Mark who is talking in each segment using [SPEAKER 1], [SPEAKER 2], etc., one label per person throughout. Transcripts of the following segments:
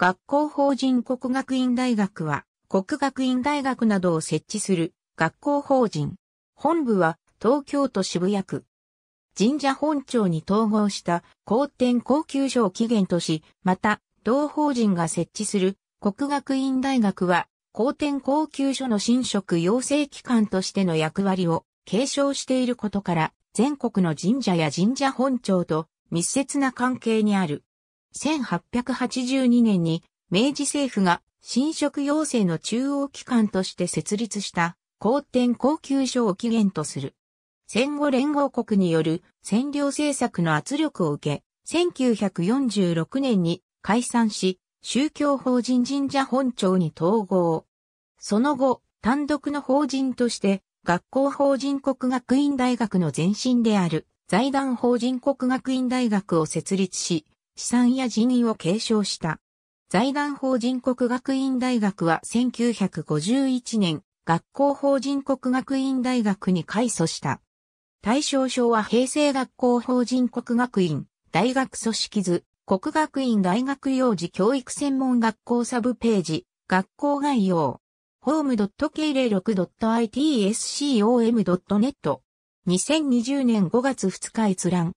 [SPEAKER 1] 学校
[SPEAKER 2] 法人国学院大学は、国学院大学などを設置する学校法人。本部は東京都渋谷区。神社本庁に統合した公典高級所を起源とし、また、同法人が設置する国学院大学は、公典高級所の新職養成機関としての役割を継承していることから、全国の神社や神社本庁と密接な関係にある。1882年に明治政府が侵食要請の中央機関として設立した公典高級所を起源とする。戦後連合国による占領政策の圧力を受け、1946年に解散し、宗教法人神社本庁に統合。その後、単独の法人として、学校法人国学院大学の前身である財団法人国学院大学を設立し、資産や人員を継承した。財団法人国学院大学は1951年、学校法人国学院大学に改組した。対象省は平成学校法人国学院、大学組織図、国学院大学幼児教育専門学校サブページ、学校概要、home.k06.itscom.net2020 年5月2日閲覧。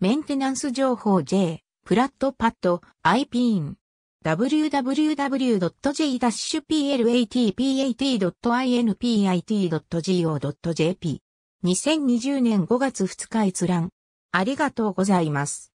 [SPEAKER 2] メンテナンス情報 J。フラットパッド、IPIN。www.j-platpat.inpit.go.jp。2020年5月2日閲覧。ありがとう
[SPEAKER 1] ございます。